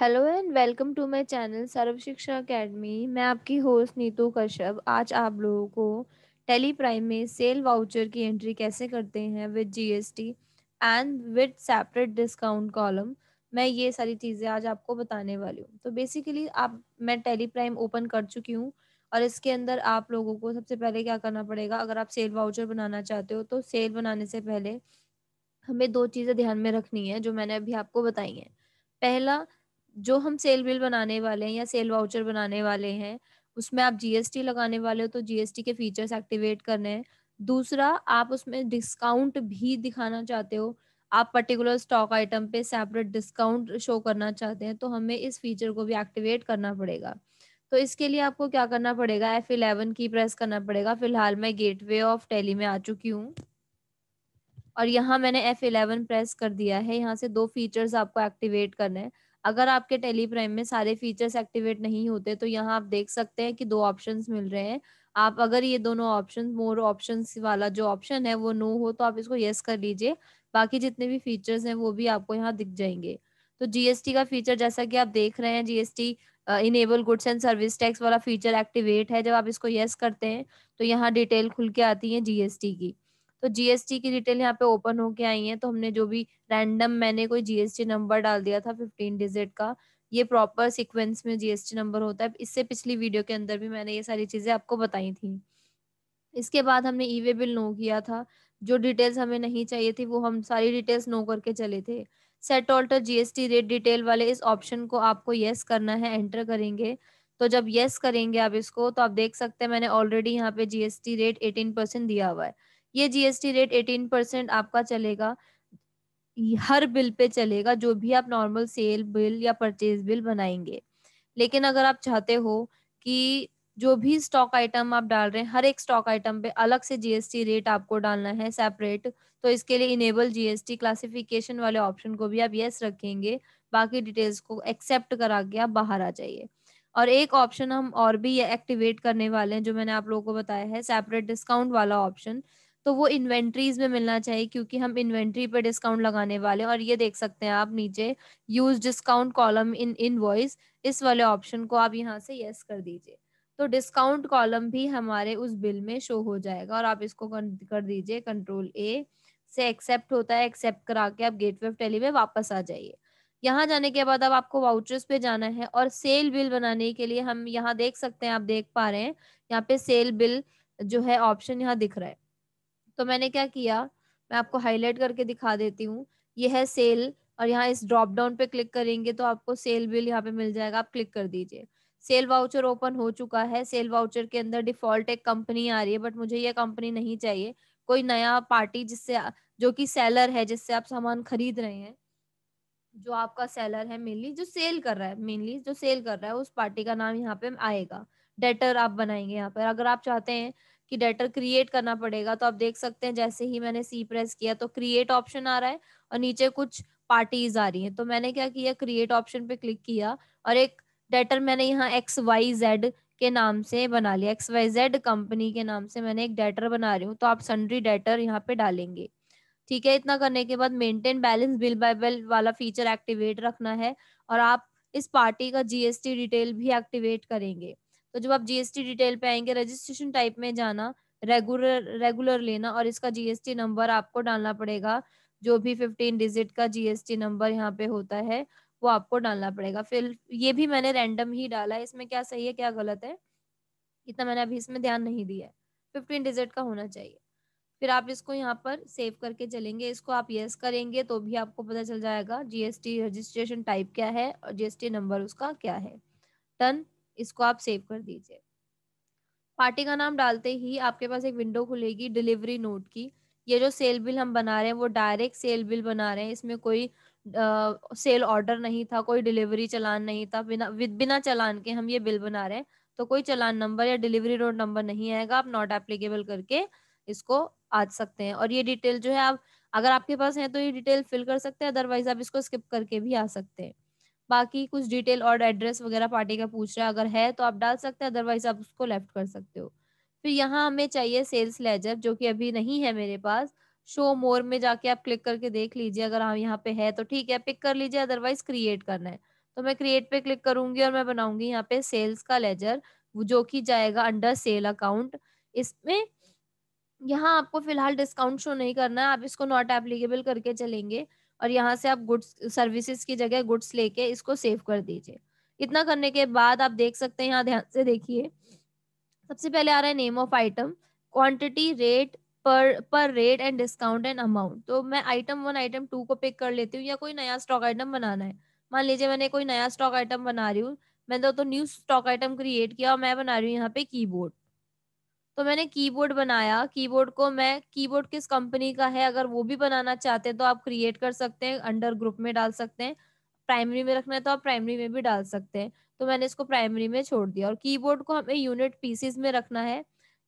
hello and welcome to my channel Sarv Shiksha academy मैं आपकी host Neetu Kashyap आज आप लोगों को टेली प्राइम में सेल वाउचर की एंट्री कैसे करते हैं with GST and with separate discount column मैं ये सारी चीज़ें आज आपको बताने वाली हूँ तो बेसिकली आप मैं टेली प्राइम ओपन कर चुकी हूँ और इसके अंदर आप लोगों को सबसे पहले क्या करना पड़ेगा अगर आप सेल वाउचर बनाना चाहते हो तो सेल बनाने से पहले हमें दो चीज़ें ध्यान में रखनी है जो मैंने अभी आपको बताई हैं पहला जो हम सेल बिल बनाने वाले हैं या सेल वाउचर बनाने वाले हैं उसमें आप जीएसटी लगाने वाले हो तो जीएसटी के फीचर्स एक्टिवेट करने हैं दूसरा आप उसमें डिस्काउंट भी दिखाना चाहते हो आप पर्टिकुलर स्टॉक आइटम पे सेपरेट डिस्काउंट शो करना चाहते हैं तो हमें इस फीचर को भी एक्टिवेट करना पड़ेगा तो इसके लिए आपको क्या करना पड़ेगा एफ इलेवन की प्रेस करना पड़ेगा फिलहाल मैं गेटवे ऑफ टेली में आ चुकी हूँ और यहाँ मैंने एफ इलेवन प्रेस कर दिया है यहाँ से दो फीचर्स आपको एक्टिवेट करने हैं अगर आपके टेली प्राइम में सारे फीचर्स एक्टिवेट नहीं होते तो यहाँ आप देख सकते हैं कि दो ऑप्शन मिल रहे हैं आप अगर ये दोनों ऑप्शन मोर ऑप्शन वाला जो ऑप्शन है वो नो हो तो आप इसको येस कर लीजिए बाकी जितने भी फीचर्स हैं वो भी आपको यहाँ दिख जाएंगे तो जीएसटी का फीचर जैसा कि आप देख रहे हैं GST enable goods and service tax वाला फीचर एक्टिवेट है जब आप इसको येस करते हैं तो यहाँ डिटेल खुल के आती है जीएसटी की तो जीएसटी की डिटेल यहाँ पे ओपन होके आई है तो हमने जो भी रैंडम मैंने कोई जीएसटी नंबर डाल दिया था फिफ्टीन डिजिट का ये प्रॉपर सिक्वेंस में जीएसटी नंबर होता है इससे पिछली वीडियो के अंदर भी मैंने ये सारी चीजें आपको बताई थी इसके बाद हमने ई वे बिल नो किया था जो डिटेल्स हमें नहीं चाहिए थी वो हम सारी डिटेल्स नो करके चले थे set alter GST rate detail वाले इस ऑप्शन को आपको यस करना है एंटर करेंगे तो जब येस करेंगे आप इसको तो आप देख सकते हैं मैंने ऑलरेडी यहाँ पे जीएसटी रेट एटीन परसेंट दिया हुआ है ये जीएसटी रेट एटीन परसेंट आपका चलेगा हर बिल पे चलेगा जो भी आप नॉर्मल सेल बिल या परचेज बिल बनाएंगे लेकिन अगर आप चाहते हो कि जो भी स्टॉक आइटम आप डाल रहे हैं हर एक स्टॉक आइटम पे अलग से जीएसटी रेट आपको डालना है सेपरेट तो इसके लिए इनेबल जीएसटी क्लासिफिकेशन वाले ऑप्शन को भी आप यस रखेंगे बाकी डिटेल्स को एक्सेप्ट करा के आप बाहर आ जाइए और एक ऑप्शन हम और भी एक्टिवेट करने वाले हैं जो मैंने आप लोगों को बताया है सेपरेट डिस्काउंट वाला ऑप्शन तो वो इन्वेंट्रीज में मिलना चाहिए क्योंकि हम इन्वेंट्री पे डिस्काउंट लगाने वाले हैं और ये देख सकते हैं आप नीचे use discount column invoice इस वाले ऑप्शन को आप यहाँ से येस कर दीजिए तो डिस्काउंट कॉलम भी हमारे उस बिल में शो हो जाएगा और आप इसको कर दीजिए कंट्रोल ए से एक्सेप्ट होता है एक्सेप्ट करा के आप गेट वे टेली में वापस आ जाइए यहाँ जाने के बाद अब आपको वाउचर्स पे जाना है और सेल बिल बनाने के लिए हम यहाँ देख सकते हैं आप देख पा रहे हैं यहाँ पे सेल बिल जो है ऑप्शन यहाँ दिख रहा है तो मैंने क्या किया मैं आपको हाईलाइट करके दिखा देती हूँ ये है सेल और यहाँ इस ड्रॉप डाउन पे क्लिक करेंगे तो आपको सेल बिल यहाँ पे मिल जाएगा आप क्लिक कर दीजिए सेल वाउचर ओपन हो चुका है सेल वाउचर के अंदर डिफॉल्ट एक कंपनी आ रही है बट मुझे ये कंपनी नहीं चाहिए कोई नया पार्टी जिससे जो कि सेलर है जिससे आप सामान खरीद रहे हैं जो आपका सेलर है मेनली जो सेल कर रहा है मेनली जो सेल कर रहा है उस पार्टी का नाम यहाँ पे आएगा डेटर आप बनाएंगे यहाँ पर अगर आप चाहते हैं कि डेटर क्रिएट करना पड़ेगा तो आप देख सकते हैं जैसे ही मैंने सी प्रेस किया तो क्रिएट ऑप्शन आ रहा है और नीचे कुछ पार्टीज आ रही हैं तो मैंने क्या किया क्रिएट ऑप्शन पे क्लिक किया और एक डेटर मैंने यहाँ एक्स वाई जेड के नाम से बना लिया एक्स वाई जेड कंपनी के नाम से मैंने एक डेटर बना रही हूँ तो आप सन्ड्री डेटर यहाँ पे डालेंगे ठीक है इतना करने के बाद maintain balance bill by bill वाला फीचर एक्टिवेट रखना है और आप इस पार्टी का जीएसटी डिटेल भी एक्टिवेट करेंगे तो जब आप जीएसटी डिटेल पे आएंगे रजिस्ट्रेशन टाइप में जाना रेगुलर रेगुलर लेना और इसका जीएसटी नंबर आपको डालना पड़ेगा जो भी फिफ्टीन डिजिट का जीएसटी नंबर यहाँ पे होता है वो आपको डालना पड़ेगा फिर ये भी मैंने रैंडम ही डाला है इसमें क्या सही है क्या गलत है इतना मैंने अभी इसमें ध्यान नहीं दिया है फिफ्टीन डिजिट का होना चाहिए फिर आप इसको यहाँ पर सेव करके चलेंगे इसको आप यस करेंगे तो भी आपको पता चल जाएगा जीएसटी रजिस्ट्रेशन टाइप क्या है और जीएसटी नंबर उसका क्या है डन इसको आप सेव कर दीजिए पार्टी का नाम डालते ही आपके पास एक विंडो खुलेगी डिलीवरी नोट की ये जो सेल बिल हम बना रहे हैं वो डायरेक्ट सेल बिल बना रहे हैं इसमें कोई आ, सेल ऑर्डर नहीं था कोई डिलीवरी चलान नहीं था बिना विद बिना चलान के हम ये बिल बना रहे हैं तो कोई चलान नंबर या डिलीवरी रोड नंबर नहीं आएगा आप नॉट एप्लीकेबल करके इसको आ सकते हैं और ये डिटेल जो है आप अगर आपके पास है तो ये डिटेल फिल कर सकते हैं अदरवाइज आप इसको स्किप करके भी आ सकते हैं बाकी कुछ डिटेल और एड्रेस वगैरह पार्टी का पूछ रहा है अगर है तो आप डाल सकते हैं अदरवाइज आप उसको लेफ्ट कर सकते हो फिर यहाँ हमें चाहिए सेल्स लेजर जो कि अभी नहीं है मेरे पास शो मोर में जाके आप क्लिक करके देख लीजिए अगर हम हाँ यहाँ पे है तो ठीक है पिक कर लीजिए अदरवाइज क्रिएट करना है तो मैं क्रिएट पे क्लिक करूंगी और मैं बनाऊंगी यहाँ पे सेल्स का लेजर जो कि जाएगा अंडर सेल अकाउंट इसमें यहाँ आपको फिलहाल डिस्काउंट शो नहीं करना है आप इसको नॉट एप्लीकेबल करके चलेंगे और यहाँ से आप गुड्स सर्विसेज की जगह गुड्स लेके इसको सेव कर दीजिए इतना करने के बाद आप देख सकते हैं यहाँ ध्यान से देखिए सबसे पहले आ रहा है name of item quantity rate per per rate and discount and amount तो मैं आइटम वन आइटम टू को पिक कर लेती हूँ या कोई नया स्टॉक आइटम बनाना है मान लीजिए मैंने कोई नया स्टॉक आइटम बना रही हूँ मैंने तो, तो न्यू स्टॉक आइटम क्रिएट किया और मैं बना रही हूँ यहाँ पे कीबोर्ड तो मैंने कीबोर्ड बनाया कीबोर्ड को मैं कीबोर्ड किस कंपनी का है अगर वो भी बनाना चाहते हैं तो आप क्रिएट कर सकते हैं अंडर ग्रुप में डाल सकते हैं प्राइमरी में रखना है तो आप प्राइमरी में भी डाल सकते हैं तो मैंने इसको प्राइमरी में छोड़ दिया और कीबोर्ड को हमें यूनिट पीसीज में रखना है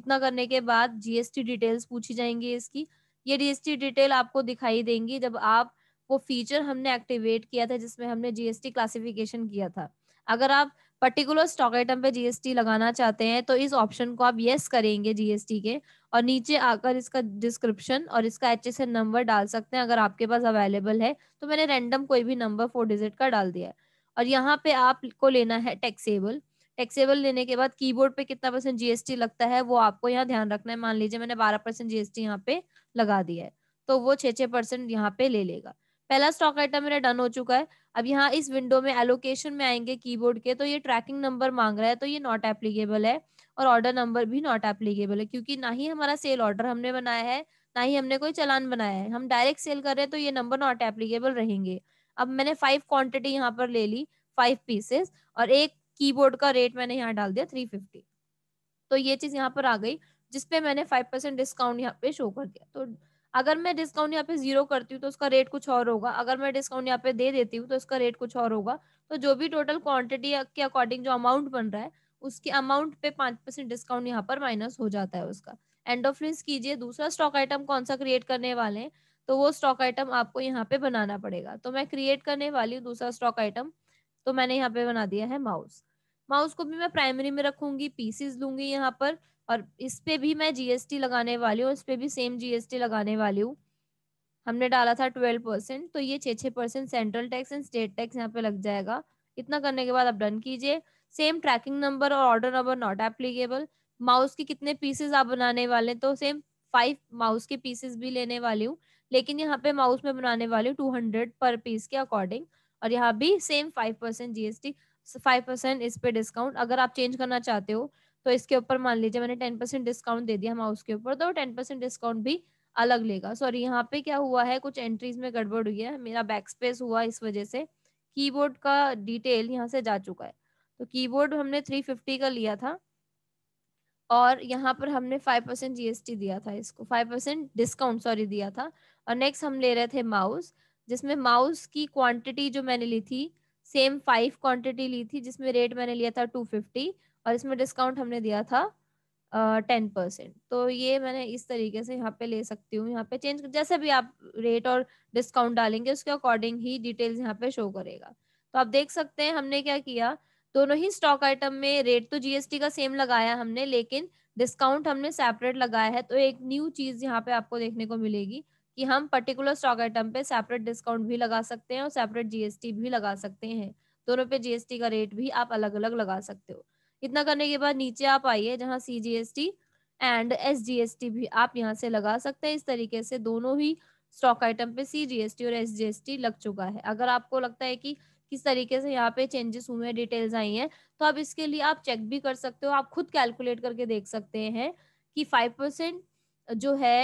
इतना करने के बाद जीएसटी डिटेल्स पूछी जाएंगी इसकी ये जीएसटी डिटेल आपको दिखाई देंगी जब आप वो फीचर हमने एक्टिवेट किया था जिसमें हमने जीएसटी क्लासिफिकेशन किया था अगर आप पर्टिकुलर स्टॉक आइटम पे जीएसटी लगाना चाहते हैं तो इस ऑप्शन को आप येस करेंगे जीएसटी के और नीचे आकर इसका डिस्क्रिप्शन और इसका एच नंबर डाल सकते हैं अगर आपके पास अवेलेबल है तो मैंने रेंडम कोई भी नंबर फोर डिजिट का डाल दिया है और यहाँ पे आपको लेना है टैक्सेबल टैक्सेबल लेने के बाद कीबोर्ड पे कितना परसेंट जीएसटी लगता है वो आपको यहाँ ध्यान रखना है मान लीजिए मैंने बारह परसेंट जीएसटी यहाँ पे लगा दिया है तो वो छे छः परसेंट यहाँ पे ले लेगा पहला स्टॉक आइटम मेरा डन हो चुका है अब यहाँ इस विंडो में एलोकेशन में आएंगे कीबोर्ड के तो ये ट्रैकिंग नंबर मांग रहा है तो ये नॉट एप्लीकेबल है और ऑर्डर नंबर भी नॉट एप्लीकेबल है क्योंकि ना ही हमारा सेल ऑर्डर हमने बनाया है ना ही हमने कोई चलान बनाया है हम डायरेक्ट सेल कर रहे हैं तो ये नंबर नॉट एप्लीकेबल रहेंगे अब मैंने फाइव क्वांटिटी यहाँ पर ले ली फाइव पीसेस और एक कीबोर्ड का रेट मैंने यहाँ डाल दिया थ्री फिफ्टी तो ये चीज यहाँ पर आ गई जिसपे मैंने फाइव परसेंट डिस्काउंट यहाँ पे शो कर दिया तो अगर मैं डिस्काउंट यहाँ पे जीरो करती हूँ तो उसका रेट कुछ और होगा अगर मैं डिस्काउंट यहाँ पे दे देती हूँ तो उसका रेट कुछ और होगा तो जो भी टोटल क्वांटिटी के अकॉर्डिंग जो अमाउंट बन रहा है उसके अमाउंट पे पांच परसेंट डिस्काउंट यहाँ पर माइनस हो जाता है उसका एंड ऑफ लिस्ट कीजिए दूसरा स्टॉक आइटम कौन सा क्रिएट करने वाले हैं तो वो स्टॉक आइटम आपको यहाँ पे बनाना पड़ेगा तो मैं क्रिएट करने वाली हूँ दूसरा स्टॉक आइटम तो मैंने यहाँ पे बना दिया है माउस माउस को भी मैं प्राइमरी में रखूंगी पीसीज लूंगी यहाँ पर और इस पे भी मैं जीएसटी लगाने वाली हूँ इस पे भी सेम जीएसटी लगाने वाली हूँ हमने डाला था ट्वेल्व परसेंट तो ये छः छः percent central tax and state tax यहाँ पे लग जाएगा इतना करने के बाद आप डन कीजिए सेम ट्रैकिंग नंबर और order number not applicable mouse के कितने पीसेस आप बनाने वाले तो सेम फाइव माउस के पीसेस भी लेने वाली हूँ लेकिन यहाँ पे माउस में बनाने वाली हूँ टू हंड्रेड पर पीस के अकॉर्डिंग और यहाँ भी same five percent GST five percent इस पे डिस्काउंट अगर आप चेंज करना चाहते हो तो इसके ऊपर मान लीजिए मैंने टेन परसेंट डिस्काउंट दे दिया माउस के ऊपर तो टेन परसेंट डिस्काउंट भी अलग लेगा सॉरी यहाँ पे क्या हुआ है कुछ एंट्रीज में गड़बड़ हुई है मेरा बैक स्पेस हुआ इस वजह से कीबोर्ड का डिटेल यहाँ से जा चुका है तो कीबोर्ड हमने 350 का लिया था और यहाँ पर हमने 5 परसेंट जीएसटी दिया था इसको 5 परसेंट डिस्काउंट सॉरी दिया था और नेक्स्ट हम ले रहे थे माउस जिसमें माउस की क्वांटिटी जो मैंने ली थी सेम फाइव क्वांटिटी ली थी जिसमें रेट मैंने लिया था 250 और इसमें डिस्काउंट हमने दिया था टेन परसेंट तो ये मैंने इस तरीके से यहाँ पे ले सकती हूँ यहाँ पे चेंज जैसे भी आप रेट और डिस्काउंट डालेंगे उसके अकॉर्डिंग ही डिटेल्स यहाँ पे शो करेगा तो आप देख सकते हैं हमने क्या किया दोनों ही स्टॉक आइटम में रेट तो जीएसटी का सेम लगाया हमने लेकिन डिस्काउंट हमने सेपरेट लगाया है तो एक न्यू चीज यहाँ पे आपको देखने को मिलेगी कि हम पर्टिकुलर स्टॉक आइटम पे सेपरेट डिस्काउंट भी लगा सकते हैं और सेपरेट जीएसटी भी लगा सकते हैं दोनों पे जीएसटी का रेट भी आप अलग अलग लगा सकते हो इतना करने के बाद नीचे आप आइए जहाँ C G S T and S G S T भी आप यहाँ से लगा सकते हैं इस तरीके से दोनों ही स्टॉक आइटम पे सी जी एस टी और एस जी एस टी लग चुका है अगर आपको लगता है कि किस तरीके से यहाँ पे चेंजेस हुए हैं डिटेल्स आई हैं तो आप इसके लिए आप चेक भी कर सकते हो आप खुद कैलकुलेट करके देख सकते हैं कि फाइव परसेंट जो है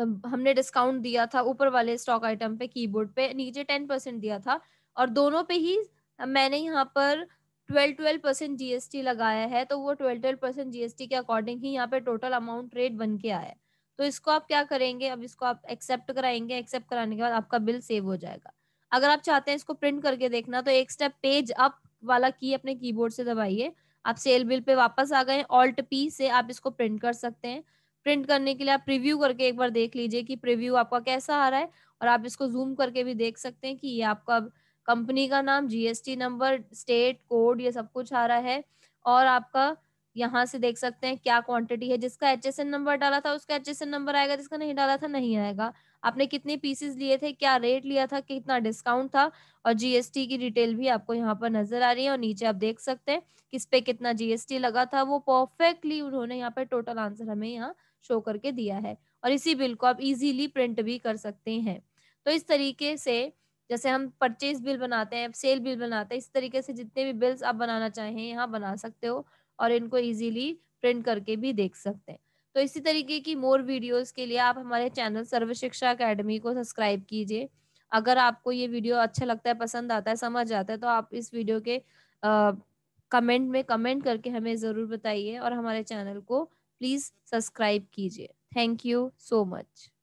हमने डिस्काउंट दिया था ऊपर वाले स्टॉक आइटम पे कीबोर्ड पे नीचे टेन परसेंट दिया था और दोनों पे ही मैंने यहाँ पर ट्वेल्व ट्वेल्व परसेंट जीएसटी लगाया है तो वो ट्वेल्व ट्वेल्व परसेंट जीएसटी के अकॉर्डिंग ही यहाँ पे टोटल अमाउंट रेट बन के आया है तो इसको आप क्या करेंगे अब इसको आप एक्सेप्ट कराएंगे एक्सेप्ट कराने के बाद आपका बिल सेव हो जाएगा अगर आप चाहते हैं इसको प्रिंट करके देखना तो एक स्टेप पेज अप वाला की अपने कीबोर्ड से दबाइए आप सेल बिल पे वापस आ गए ऑल्ट पी से आप इसको प्रिंट कर सकते हैं प्रिंट करने के लिए आप प्रीव्यू करके एक बार देख लीजिए कि प्रीव्यू आपका कैसा आ रहा है और आप इसको जूम करके भी देख सकते हैं कि ये आपका कंपनी का नाम जीएसटी नंबर स्टेट कोड ये सब कुछ आ रहा है और आपका यहाँ से देख सकते हैं क्या क्वांटिटी है जिसका एच नंबर डाला था उसका एच नंबर आएगा जिसका नहीं डाला था नहीं आएगा आपने कितने पीसेस लिए थे क्या रेट लिया था कितना डिस्काउंट था और जीएसटी की डिटेल भी आपको यहाँ पर नजर आ रही है और नीचे आप देख सकते हैं किस पे कितना जीएसटी लगा था वो परफेक्टली उन्होंने यहाँ पे टोटल आंसर हमें यहाँ शो करके दिया है और इसी बिल को आप इजीली प्रिंट भी कर सकते हैं तो इस तरीके से जैसे हम परचेज बिल बनाते हैं सेल बिल बनाते हैं इस तरीके से जितने भी बिल्स आप बनाना चाहें यहाँ बना सकते हो और इनको इजीली प्रिंट करके भी देख सकते हैं तो इसी तरीके की मोर वीडियोस के लिए आप हमारे चैनल सर्व शिक्षा अकेडमी को सब्सक्राइब कीजिए अगर आपको ये वीडियो अच्छा लगता है पसंद आता है समझ आता है तो आप इस वीडियो के आ, कमेंट में कमेंट करके हमें ज़रूर बताइए और हमारे चैनल को प्लीज़ सब्सक्राइब कीजिए थैंक यू सो मच